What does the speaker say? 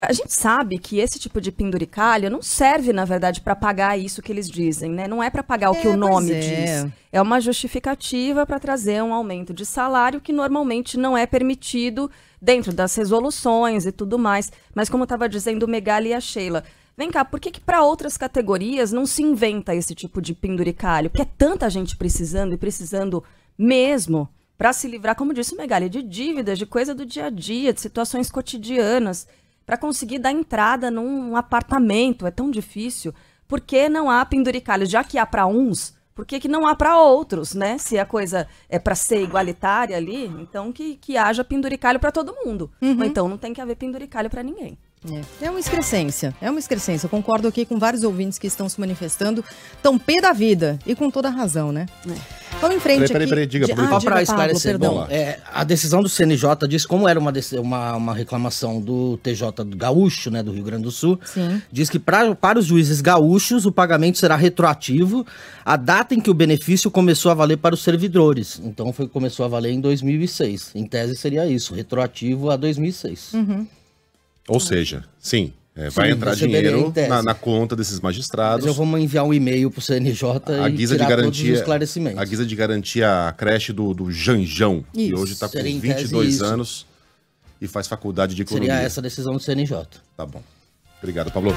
A gente sabe que esse tipo de penduricalho não serve, na verdade, para pagar isso que eles dizem, né? Não é para pagar o que é, o nome é. diz. É uma justificativa para trazer um aumento de salário que normalmente não é permitido dentro das resoluções e tudo mais. Mas como estava dizendo o Megali e a Sheila, vem cá, por que, que para outras categorias não se inventa esse tipo de penduricalho? Porque é tanta gente precisando e precisando mesmo para se livrar, como disse o Megali, de dívidas, de coisa do dia a dia, de situações cotidianas para conseguir dar entrada num apartamento. É tão difícil. Por que não há penduricalho? Já que há para uns, por que, que não há para outros, né? Se a coisa é para ser igualitária ali, então que, que haja penduricalho para todo mundo. Uhum. Ou então não tem que haver penduricalho para ninguém. É. é uma excrescência, é uma excrescência. Eu concordo aqui com vários ouvintes que estão se manifestando, tão pé da vida e com toda razão, né? É. Vamos em frente. Peraí, peraí, diga, Só ah, para esclarecer, perdão. é, a decisão do CNJ diz, como era uma, uma, uma reclamação do TJ do Gaúcho, né, do Rio Grande do Sul, Sim. diz que pra, para os juízes gaúchos o pagamento será retroativo à data em que o benefício começou a valer para os servidores. Então foi começou a valer em 2006. Em tese seria isso, retroativo a 2006. Uhum. Ou seja, sim, é, vai Sim, entrar dinheiro na, na, conta desses magistrados. Mas eu vou enviar um e-mail para o CNJ a e guisa tirar todos os esclarecimentos. A guisa de garantia a creche do, do Janjão, isso, que hoje está com 22 anos e faz faculdade de economia. Seria essa decisão do CNJ. Tá bom. Obrigado, Pablo.